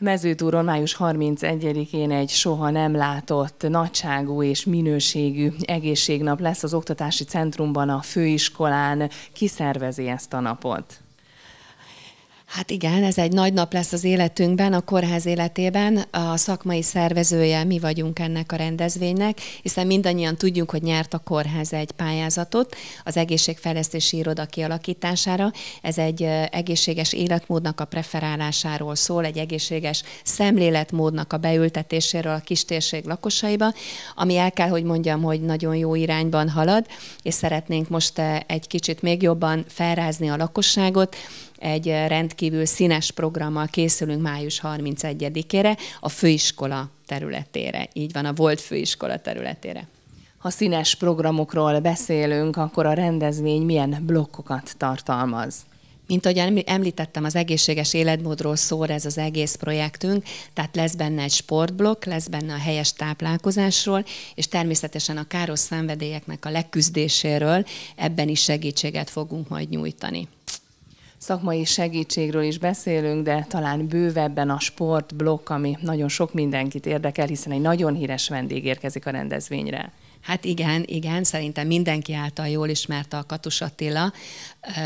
Mezőtúron május 31-én egy soha nem látott nagyságú és minőségű egészségnap lesz az oktatási centrumban, a főiskolán. Ki szervezi ezt a napot? Hát igen, ez egy nagy nap lesz az életünkben, a kórház életében. A szakmai szervezője mi vagyunk ennek a rendezvénynek, hiszen mindannyian tudjuk, hogy nyert a kórház egy pályázatot az egészségfejlesztési iroda kialakítására. Ez egy egészséges életmódnak a preferálásáról szól, egy egészséges szemléletmódnak a beültetéséről a kistérség lakosaiba, ami el kell, hogy mondjam, hogy nagyon jó irányban halad, és szeretnénk most egy kicsit még jobban felrázni a lakosságot, egy eh, rendkívül színes programmal készülünk május 31-ére a főiskola területére. Így van, a volt főiskola területére. Ha színes programokról beszélünk, akkor a rendezvény milyen blokkokat tartalmaz? Mint ahogy említettem, az egészséges életmódról szól ez az egész projektünk, tehát lesz benne egy sportblokk, lesz benne a helyes táplálkozásról, és természetesen a káros szenvedélyeknek a leküzdéséről ebben is segítséget fogunk majd nyújtani szakmai segítségről is beszélünk, de talán bővebben a sportblokk, ami nagyon sok mindenkit érdekel, hiszen egy nagyon híres vendég érkezik a rendezvényre. Hát igen, igen, szerintem mindenki által jól ismert a Katus Attila,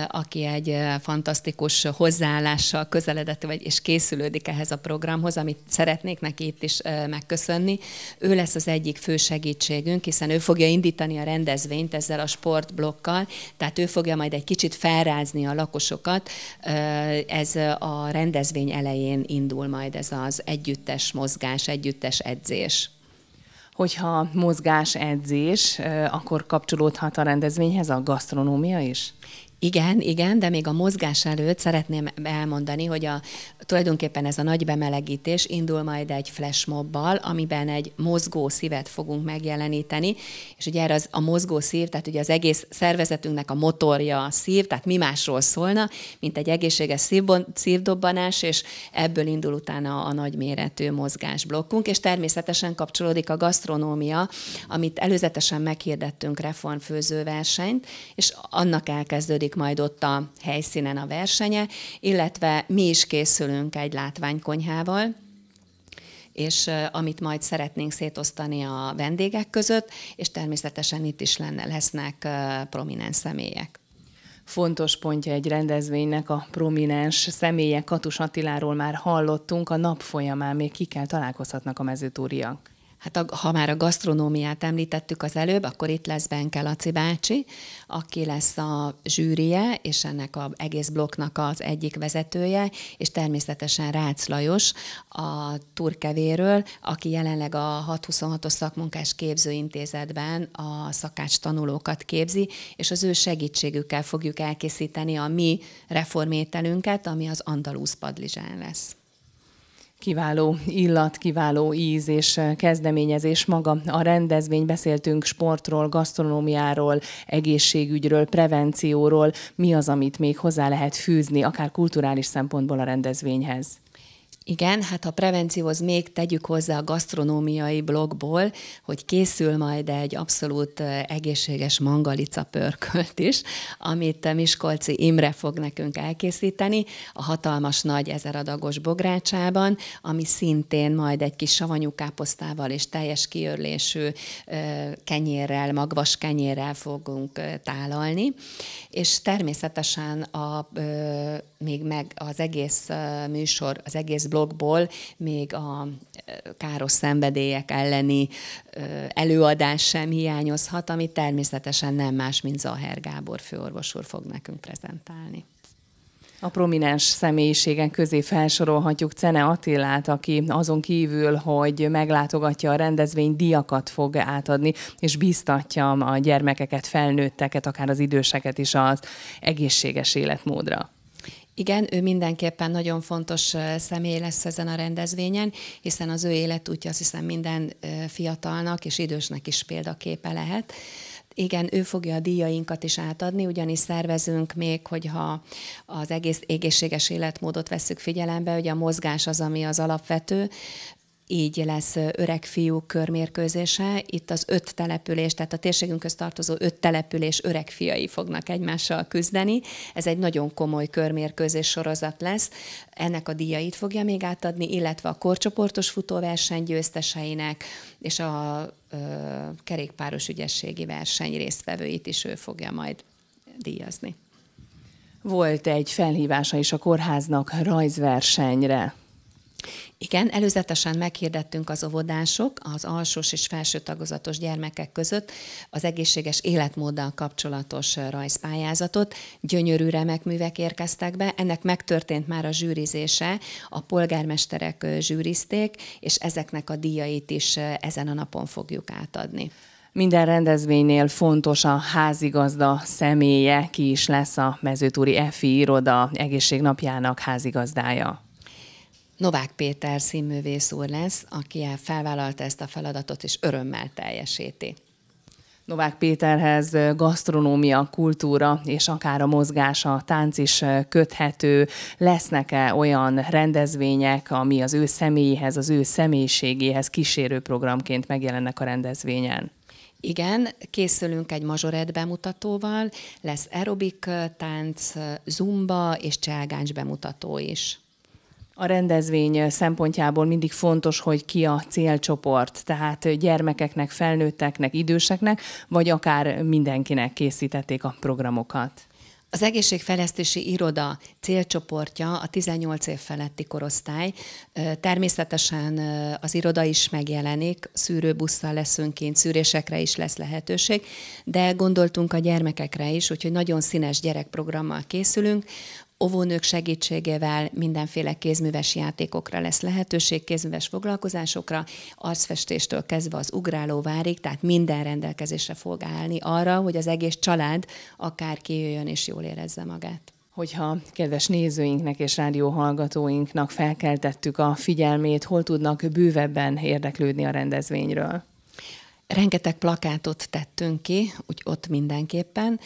aki egy fantasztikus hozzáállással közeledett vagy, és készülődik ehhez a programhoz, amit szeretnék neki itt is megköszönni. Ő lesz az egyik fő segítségünk, hiszen ő fogja indítani a rendezvényt ezzel a sportblokkal, tehát ő fogja majd egy kicsit felrázni a lakosokat. Ez a rendezvény elején indul majd ez az együttes mozgás, együttes edzés hogyha mozgás, edzés, akkor kapcsolódhat a rendezvényhez a gasztronómia is? Igen, igen, de még a mozgás előtt szeretném elmondani, hogy a, tulajdonképpen ez a nagy bemelegítés indul majd egy flashmobbal, amiben egy mozgó szívet fogunk megjeleníteni, és ugye erre az, a mozgó szív, tehát ugye az egész szervezetünknek a motorja a szív, tehát mi másról szólna, mint egy egészséges szívbon, szívdobbanás, és ebből indul utána a nagyméretű mozgásblokkunk, és természetesen kapcsolódik a gasztronómia, amit előzetesen meghirdettünk reformfőzőversenyt, és annak elkezdődik zajlik majd ott a helyszínen a versenye, illetve mi is készülünk egy látványkonyhával, és amit majd szeretnénk szétosztani a vendégek között, és természetesen itt is lenne, lesznek prominens személyek fontos pontja egy rendezvénynek a prominens személyek Katus Attiláról már hallottunk, a nap folyamán még kikkel találkozhatnak a mezőtúriak. Hát a, ha már a gasztronómiát említettük az előbb, akkor itt lesz Benke Laci bácsi, aki lesz a zsűrie, és ennek az egész blokknak az egyik vezetője, és természetesen Rácz Lajos a turkevéről, aki jelenleg a 626-os szakmunkás képzőintézetben a szakács tanulókat képzi, és az ő segítségükkel fogjuk elkészíteni a mi reformételünket, ami az andalusz padlizsán lesz. Kiváló illat, kiváló íz és eh, kezdeményezés maga a rendezvény. Beszéltünk sportról, gasztronómiáról, egészségügyről, prevencióról. Mi az, amit még hozzá lehet fűzni, akár kulturális szempontból a rendezvényhez? Igen, hát a prevencióhoz még tegyük hozzá a gasztronómiai blogból, hogy készül majd egy abszolút egészséges mangalica pörkölt is, amit Miskolci Imre fog nekünk elkészíteni a hatalmas nagy adagos bográcsában, ami szintén majd egy kis savanyú káposztával és teljes kiörlésű kenyérrel, magvas kenyérrel fogunk tálalni. És természetesen a, még meg az egész műsor, az egész blogból még a káros szenvedélyek elleni előadás sem hiányozhat, amit természetesen nem más, mint Zaher Gábor főorvos úr fog nekünk prezentálni. A prominens személyiségen közé felsorolhatjuk Cene Attilát, aki azon kívül, hogy meglátogatja a rendezvény, diakat fog átadni, és biztatja a gyermekeket, felnőtteket, akár az időseket is az egészséges életmódra. Igen, ő mindenképpen nagyon fontos személy lesz ezen a rendezvényen, hiszen az ő életútja azt hiszem minden fiatalnak és idősnek is példaképe lehet. Igen, ő fogja a díjainkat is átadni, ugyanis szervezünk még, hogyha az egész egészséges életmódot veszük figyelembe, hogy a mozgás az, ami az alapvető, így lesz öreg fiúk körmérkőzése. Itt az öt település, tehát a térségünkhöz tartozó öt település öreg fiai fognak egymással küzdeni. Ez egy nagyon komoly körmérkőzés sorozat lesz. Ennek a díjait fogja még átadni, illetve a korcsoportos futóverseny győzteseinek és a ö, kerékpáros ügyességi verseny résztvevőit is ő fogja majd díjazni. Volt egy felhívása is a kórháznak rajzversenyre. Igen, előzetesen meghirdettünk az óvodások az alsós és felső tagozatos gyermekek között az egészséges életmóddal kapcsolatos rajzpályázatot. Gyönyörű remek művek érkeztek be, ennek megtörtént már a zsűrizése, a polgármesterek zsűrizték, és ezeknek a díjait is ezen a napon fogjuk átadni. Minden rendezvénynél fontos a házigazda személye, ki is lesz a mezőtúri EFI iroda egészségnapjának házigazdája. Novák Péter színművész úr lesz, aki felvállalta ezt a feladatot, és örömmel teljesíti. Novák Péterhez gasztronómia, kultúra és akár a mozgás, a tánc is köthető. Lesznek-e olyan rendezvények, ami az ő személyéhez, az ő személyiségéhez kísérő programként megjelennek a rendezvényen? Igen, készülünk egy mazsoret bemutatóval, lesz aerobik tánc, zumba és cselgáncs bemutató is a rendezvény szempontjából mindig fontos, hogy ki a célcsoport, tehát gyermekeknek, felnőtteknek, időseknek, vagy akár mindenkinek készítették a programokat. Az egészségfejlesztési iroda célcsoportja a 18 év feletti korosztály. Természetesen az iroda is megjelenik, szűrőbusszal leszünk kint, szűrésekre is lesz lehetőség, de gondoltunk a gyermekekre is, úgyhogy nagyon színes gyerekprogrammal készülünk. Ovónők segítségével mindenféle kézműves játékokra lesz lehetőség, kézműves foglalkozásokra, arcfestéstől kezdve az várik, tehát minden rendelkezésre fog állni arra, hogy az egész család akár kijöjjön és jól érezze magát hogyha kedves nézőinknek és rádióhallgatóinknak felkeltettük a figyelmét, hol tudnak bővebben érdeklődni a rendezvényről? Rengeteg plakátot tettünk ki, úgy ott mindenképpen,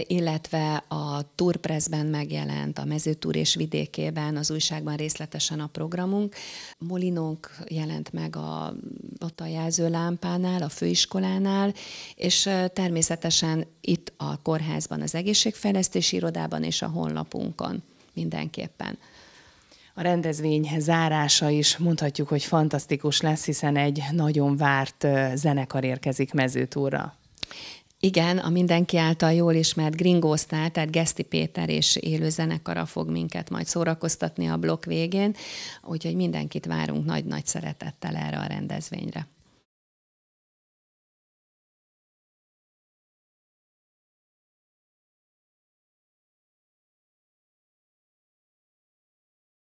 illetve a Turpressben megjelent, a Mezőtúr és vidékében, az újságban részletesen a programunk. Molinónk jelent meg a, ott a jelzőlámpánál, a főiskolánál, és természetesen itt a kórházban, az egészségfejlesztési irodában és a honlapunkon mindenképpen. A rendezvény zárása is mondhatjuk, hogy fantasztikus lesz, hiszen egy nagyon várt zenekar érkezik mezőtúra. Igen, a mindenki által jól ismert Star, tehát Geszti Péter és élő zenekara fog minket majd szórakoztatni a blokk végén, úgyhogy mindenkit várunk nagy-nagy szeretettel erre a rendezvényre.